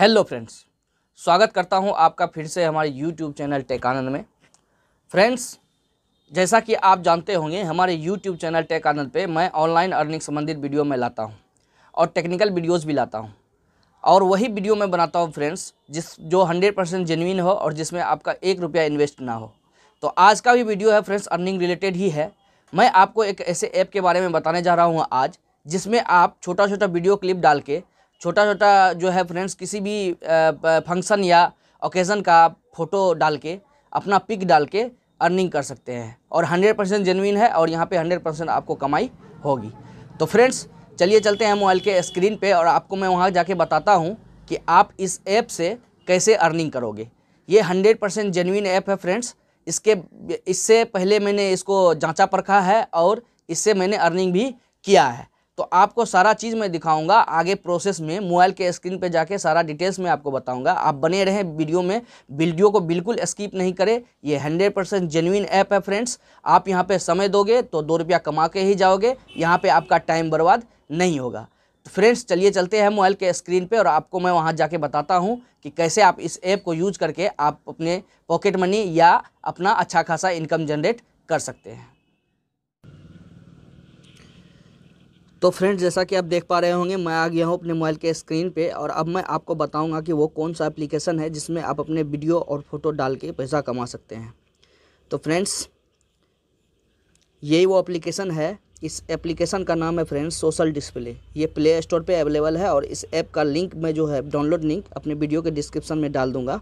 hello friends स्वागत करता हूं आपका फिर से हमारे यूट्यूब चैनल टेकानंद में फ्रेंड्स जैसा कि आप जानते होंगे हमारे यूट्यूब चैनल टेकानंद पे मैं ऑनलाइन अर्निंग संबंधित वीडियो में लाता हूं और टेक्निकल वीडियोस भी लाता हूं और वही वीडियो मैं बनाता हूं फ्रेंड्स जिस जो हंड्रेड परसेंट जेनविन हो और जिसमें आपका एक रुपया इन्वेस्ट ना हो तो आज का भी वीडियो है फ्रेंड्स अर्निंग रिलेटेड ही है मैं आपको एक ऐसे ऐप के बारे में बताने जा रहा हूँ आज जिसमें आप छोटा छोटा वीडियो क्लिप डाल के छोटा छोटा जो है फ्रेंड्स किसी भी फंक्शन या ओकेज़न का फ़ोटो डाल के अपना पिक डाल के अर्निंग कर सकते हैं और 100 परसेंट जेनविन है और यहाँ पे 100 परसेंट आपको कमाई होगी तो फ्रेंड्स चलिए चलते हैं मोबाइल के स्क्रीन पे और आपको मैं वहाँ जाके बताता हूँ कि आप इस ऐप से कैसे अर्निंग करोगे ये 100 परसेंट जेनविन ऐप है फ्रेंड्स इसके इससे पहले मैंने इसको जाँचा परखा है और इससे मैंने अर्निंग भी किया है तो आपको सारा चीज़ मैं दिखाऊंगा आगे प्रोसेस में मोबाइल के स्क्रीन पे जाके सारा डिटेल्स में आपको बताऊंगा आप बने रहें वीडियो में वीडियो को बिल्कुल स्किप नहीं करें ये हंड्रेड परसेंट जेन्यून ऐप है फ्रेंड्स आप यहाँ पे समय दोगे तो दो रुपया कमा के ही जाओगे यहाँ पर आपका टाइम बर्बाद नहीं होगा तो फ्रेंड्स चलिए चलते हैं मोबाइल के स्क्रीन पर और आपको मैं वहाँ जाके बताता हूँ कि कैसे आप इस ऐप को यूज करके आप अपने पॉकेट मनी या अपना अच्छा खासा इनकम जनरेट कर सकते हैं तो फ्रेंड्स जैसा कि आप देख पा रहे होंगे मैं आ गया हूँ अपने मोबाइल के स्क्रीन पे और अब मैं आपको बताऊंगा कि वो कौन सा एप्लीकेशन है जिसमें आप अपने वीडियो और फोटो डाल के पैसा कमा सकते हैं तो फ्रेंड्स यही वो एप्लीकेशन है इस एप्लीकेशन का नाम है फ्रेंड्स सोशल डिस्प्ले ये प्ले स्टोर पर अवेलेबल है और इस ऐप का लिंक मैं जो है डाउनलोड लिंक अपने वीडियो के डिस्क्रिप्शन में डाल दूँगा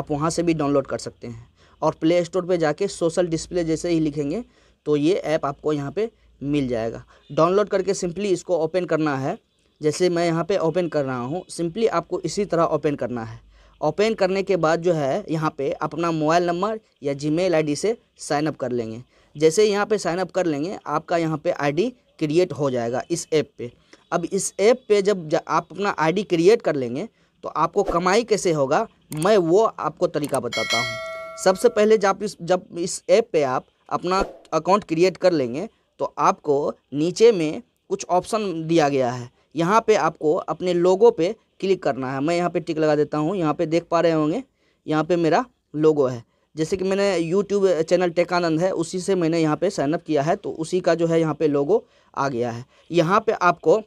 आप वहाँ से भी डाउनलोड कर सकते हैं और प्ले स्टोर पर जाके सोशल डिस्प्ले जैसे ही लिखेंगे तो ये ऐप आपको यहाँ पर मिल जाएगा डाउनलोड करके सिंपली इसको ओपन करना है जैसे मैं यहाँ पे ओपन कर रहा हूँ सिंपली आपको इसी तरह ओपन करना है ओपन करने के बाद जो है यहाँ पे अपना मोबाइल नंबर या जीमेल आईडी से साइन अप कर लेंगे जैसे यहाँ पे साइन अप कर लेंगे आपका यहाँ पे आईडी क्रिएट हो जाएगा इस ऐप पे अब इस ऐप पे जब आप अपना आईडी क्रिएट कर लेंगे तो आपको कमाई कैसे होगा मैं वो आपको तरीका बताता हूँ सबसे पहले जब इस जब इस ऐप पे आप अपना अकाउंट क्रिएट कर लेंगे तो आपको नीचे में कुछ ऑप्शन दिया गया है यहाँ पे आपको अपने लोगो पे क्लिक करना है मैं यहाँ पे टिक लगा देता हूँ यहाँ पे देख पा रहे होंगे यहाँ पे मेरा लोगो है जैसे कि मैंने यूट्यूब चैनल टेकानंद है उसी से मैंने यहाँ पे साइनअप किया है तो उसी का जो है यहाँ पे लोगो आ गया है यहाँ पे आपको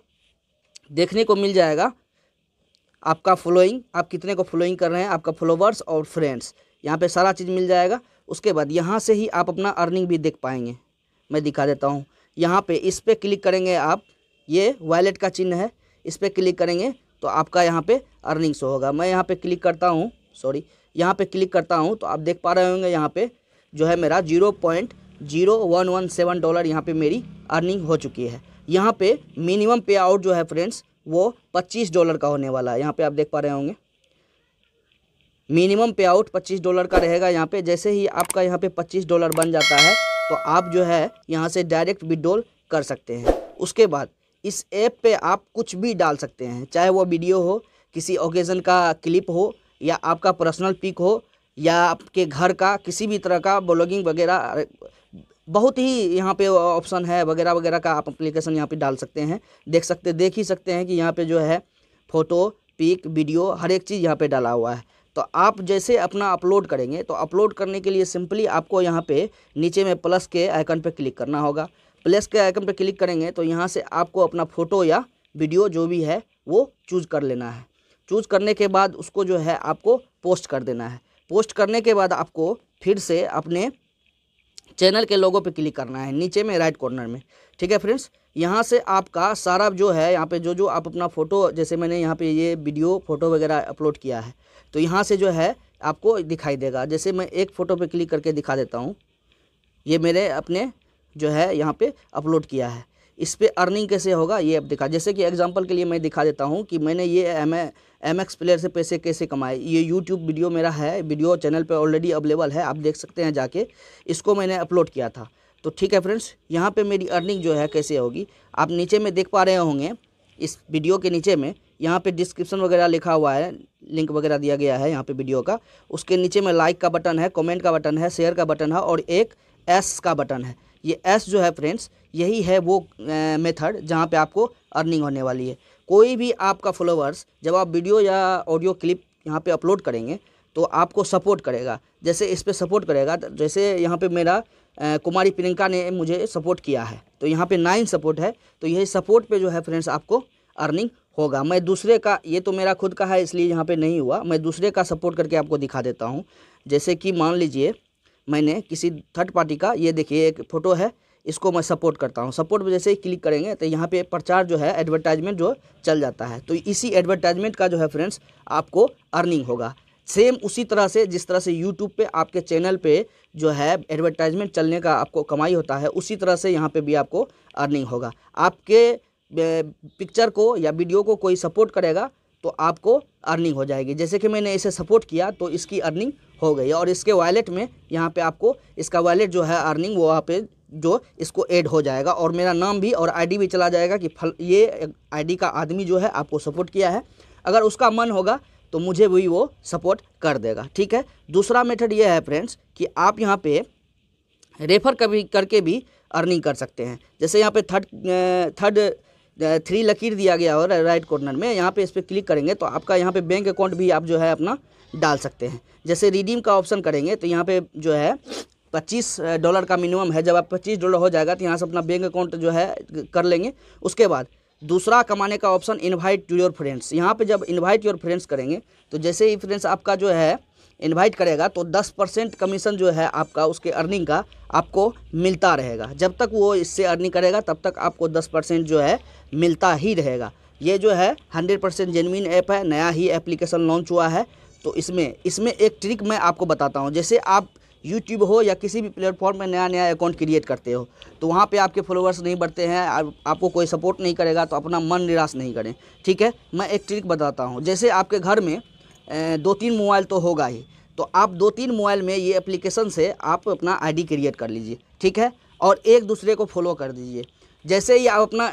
देखने को मिल जाएगा आपका फॉलोइंग आप कितने को फॉलोइंग कर रहे हैं आपका फॉलोवर्स और फ्रेंड्स यहाँ पर सारा चीज़ मिल जाएगा उसके बाद यहाँ से ही आप अपना अर्निंग भी देख पाएंगे मैं दिखा देता हूँ यहाँ पे इस पर क्लिक करेंगे आप ये वॉलेट का चिन्ह है इस पर क्लिक करेंगे तो आपका यहाँ पे अर्निंग्स होगा मैं यहाँ पे क्लिक करता हूँ सॉरी यहाँ पे क्लिक करता हूँ तो आप देख पा रहे होंगे यहाँ पे जो है मेरा zero point zero one one seven dollar यहाँ पे मेरी अर्निंग हो चुकी है यहाँ पे मिनिमम पे आउट जो है फ्रेंड्स वो पच्चीस डॉलर का होने वाला है यहाँ पर आप देख पा रहे होंगे मिनिमम पे आउट पच्चीस डॉलर का रहेगा यहाँ पे जैसे ही आपका यहाँ पे पच्चीस डॉलर बन जाता है तो आप जो है यहाँ से डायरेक्ट विड्रॉल कर सकते हैं उसके बाद इस ऐप पे आप कुछ भी डाल सकते हैं चाहे वो वीडियो हो किसी ओकेज़न का क्लिप हो या आपका पर्सनल पिक हो या आपके घर का किसी भी तरह का ब्लॉगिंग वगैरह बहुत ही यहाँ पे ऑप्शन है वगैरह वगैरह का आप अप्लीकेशन यहाँ पे डाल सकते हैं देख सकते देख ही सकते हैं कि यहाँ पे जो है फ़ोटो पिक वीडियो हर एक चीज़ यहाँ पे डाला हुआ है तो आप जैसे अपना अपलोड करेंगे तो अपलोड करने के लिए सिंपली आपको यहाँ पे नीचे में प्लस के आइकन पर क्लिक करना होगा प्लस के आइकन पर क्लिक करेंगे तो यहाँ से आपको अपना फ़ोटो या वीडियो जो भी है वो चूज कर लेना है चूज करने के बाद उसको जो है आपको पोस्ट कर देना है पोस्ट करने के बाद आपको फिर से अपने चैनल के लोगों पे क्लिक करना है नीचे में राइट कॉर्नर में ठीक है फ्रेंड्स यहाँ से आपका सारा जो है यहाँ पे जो जो आप अपना फ़ोटो जैसे मैंने यहाँ पे ये वीडियो फ़ोटो वगैरह अपलोड किया है तो यहाँ से जो है आपको दिखाई देगा जैसे मैं एक फ़ोटो पे क्लिक करके दिखा देता हूँ ये मेरे अपने जो है यहाँ पर अपलोड किया है इस पर अर्निंग कैसे होगा ये आप दिखा जैसे कि एग्जाम्पल के लिए मैं दिखा देता हूँ कि मैंने ये एम एम एक्स प्लेयर से पैसे कैसे कमाए ये यूट्यूब वीडियो मेरा है वीडियो चैनल पे ऑलरेडी अवेलेबल है आप देख सकते हैं जाके इसको मैंने अपलोड किया था तो ठीक है फ्रेंड्स यहाँ पे मेरी अर्निंग जो है कैसे होगी आप नीचे में देख पा रहे होंगे इस वीडियो के नीचे में यहाँ पे डिस्क्रिप्शन वगैरह लिखा हुआ है लिंक वगैरह दिया गया है यहाँ पे वीडियो का उसके नीचे में लाइक का बटन है कमेंट का बटन है शेयर का बटन है और एक एस का बटन है ये एस जो है फ्रेंड्स यही है वो मेथड जहाँ पे आपको अर्निंग होने वाली है कोई भी आपका फॉलोअर्स जब आप वीडियो या ऑडियो क्लिप यहाँ पे अपलोड करेंगे तो आपको सपोर्ट करेगा जैसे इस पर सपोर्ट करेगा तो जैसे यहाँ पे मेरा कुमारी प्रियंका ने मुझे सपोर्ट किया है तो यहाँ पे नाइन सपोर्ट है तो यही सपोर्ट पे जो है फ्रेंड्स आपको अर्निंग होगा मैं दूसरे का ये तो मेरा खुद का है इसलिए यहाँ पर नहीं हुआ मैं दूसरे का सपोर्ट करके आपको दिखा देता हूँ जैसे कि मान लीजिए मैंने किसी थर्ड पार्टी का ये देखिए एक फ़ोटो है इसको मैं सपोर्ट करता हूँ सपोर्ट में जैसे ही क्लिक करेंगे तो यहाँ पे प्रचार जो है एडवर्टाइजमेंट जो चल जाता है तो इसी एडवर्टाइजमेंट का जो है फ्रेंड्स आपको अर्निंग होगा सेम उसी तरह से जिस तरह से यूट्यूब पे आपके चैनल पे जो है एडवर्टाइजमेंट चलने का आपको कमाई होता है उसी तरह से यहाँ पे भी आपको अर्निंग होगा आपके पिक्चर को या वीडियो को कोई सपोर्ट करेगा तो आपको अर्निंग हो जाएगी जैसे कि मैंने इसे सपोर्ट किया तो इसकी अर्निंग हो गई और इसके वॉलेट में यहाँ पे आपको इसका वॉलेट जो है अर्निंग वो वहाँ पे जो इसको ऐड हो जाएगा और मेरा नाम भी और आईडी भी चला जाएगा कि फल ये आईडी का आदमी जो है आपको सपोर्ट किया है अगर उसका मन होगा तो मुझे भी वो सपोर्ट कर देगा ठीक है दूसरा मेथड ये है फ्रेंड्स कि आप यहाँ पे रेफ़र कभी करके भी अर्निंग कर सकते हैं जैसे यहाँ पे थर्ड थर्ड थ्री लकीर दिया गया और राइट कॉर्नर में यहाँ पर इस पर क्लिक करेंगे तो आपका यहाँ पर बैंक अकाउंट भी आप जो है अपना डाल सकते हैं जैसे रिडीम का ऑप्शन करेंगे तो यहाँ पे जो है पच्चीस डॉलर का मिनिमम है जब आप पच्चीस डॉलर हो जाएगा तो यहाँ से अपना बैंक अकाउंट जो है कर लेंगे उसके बाद दूसरा कमाने का option invite to your friends यहाँ पे जब इनवाइट योर फ्रेंड्स करेंगे तो जैसे ही फ्रेंड्स आपका जो है इनवाइट करेगा तो 10 परसेंट कमीशन जो है आपका उसके अर्निंग का आपको मिलता रहेगा जब तक वो इससे अर्निंग करेगा तब तक आपको 10 परसेंट जो है मिलता ही रहेगा ये जो है 100 परसेंट जेनविन ऐप है नया ही एप्लीकेशन लॉन्च हुआ है तो इसमें इसमें एक ट्रिक मैं आपको बताता हूँ जैसे आप यूट्यूब हो या किसी भी प्लेटफॉर्म में नया नया अकाउंट क्रिएट करते हो तो वहाँ पे आपके फॉलोअर्स नहीं बढ़ते हैं आप, आपको कोई सपोर्ट नहीं करेगा तो अपना मन निराश नहीं करें ठीक है मैं एक ट्रिक बताता हूँ जैसे आपके घर में दो तीन मोबाइल तो होगा ही तो आप दो तीन मोबाइल में ये एप्लीकेशन से आप अपना आई क्रिएट कर लीजिए ठीक है और एक दूसरे को फॉलो कर दीजिए जैसे ही आप अपना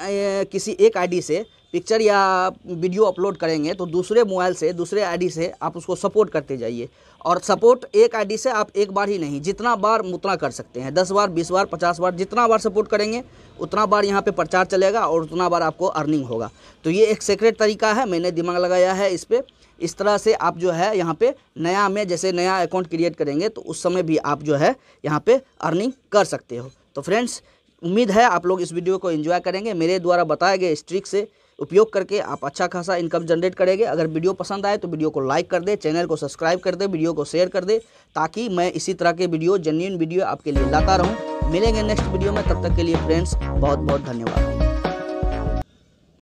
किसी एक आईडी से पिक्चर या वीडियो अपलोड करेंगे तो दूसरे मोबाइल से दूसरे आईडी से आप उसको सपोर्ट करते जाइए और सपोर्ट एक आईडी से आप एक बार ही नहीं जितना बार उतना कर सकते हैं दस बार बीस बार पचास बार जितना बार सपोर्ट करेंगे उतना बार यहाँ पे प्रचार चलेगा और उतना बार आपको अर्निंग होगा तो ये एक सीक्रेट तरीका है मैंने दिमाग लगाया है इस पर इस तरह से आप जो है यहाँ पे नया में जैसे नया अकाउंट क्रिएट करेंगे तो उस समय भी आप जो है यहाँ पे अर्निंग कर सकते हो तो फ्रेंड्स उम्मीद है आप लोग इस वीडियो को एंजॉय करेंगे मेरे द्वारा बताए गए स्ट्रिक से उपयोग करके आप अच्छा खासा इनकम जनरेट करेंगे अगर वीडियो पसंद आए तो वीडियो को लाइक कर दे चैनल को सब्सक्राइब कर दे वीडियो को शेयर कर दे ताकि मैं इसी तरह के वीडियो जेन्यून वीडियो आपके लिए लाता रहूँ मिलेंगे नेक्स्ट वीडियो में तब तक के लिए फ्रेंड्स बहुत बहुत धन्यवाद